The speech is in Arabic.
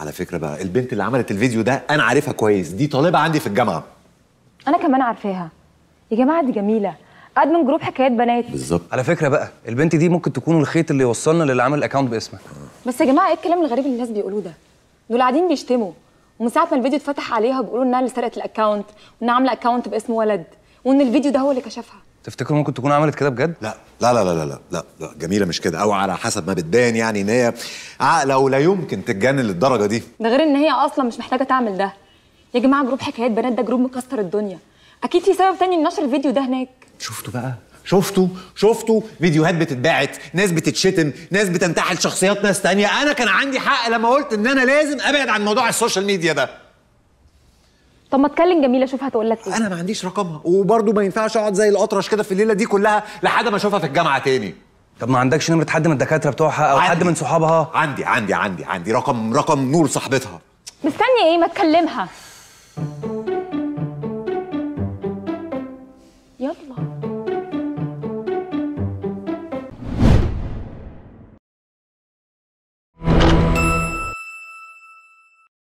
على فكره بقى البنت اللي عملت الفيديو ده انا عارفها كويس دي طالبه عندي في الجامعه انا كمان عارفاها يا جماعه دي جميله ادمن جروب حكايات بنات بالظبط على فكره بقى البنت دي ممكن تكون الخيط اللي يوصلنا للي عمل الاكونت باسمها بس يا جماعه ايه الكلام الغريب اللي الناس بيقولوه ده دول قاعدين بيشتموا ومن ساعه ما الفيديو اتفتح عليها بيقولوا انها اللي سرقت الاكونت وانها عامله اكونت باسم ولد وان الفيديو ده هو اللي كشفها تفتكروا ممكن تكون عملت كده بجد لا لا لا لا لا لا لا جميله مش كده او على حسب ما بتبان يعني ان هي عاقله ولا يمكن تتجنن للدرجه دي ده غير ان هي اصلا مش محتاجه تعمل ده يا جماعه جروب حكايات بنات ده جروب مكسر الدنيا اكيد في سبب تاني لنشر الفيديو ده هناك شفتوا بقى شفتوا شفتوا فيديوهات بتتباعت ناس بتتشتم ناس بتنتحل شخصيات ناس تانية انا كان عندي حق لما قلت ان انا لازم ابعد عن موضوع السوشيال ميديا ده طب ما تكلم جميله اشوف هتقول لك ايه انا ما عنديش رقمها وبرده ما ينفعش اقعد زي الاطرش كده في الليله دي كلها لحد ما اشوفها في الجامعه تاني طب ما عندكش نمره حد من الدكاتره بتوعها او عندي. حد من صحابها عندي عندي عندي عندي رقم رقم نور صاحبتها مستني ايه ما تكلمها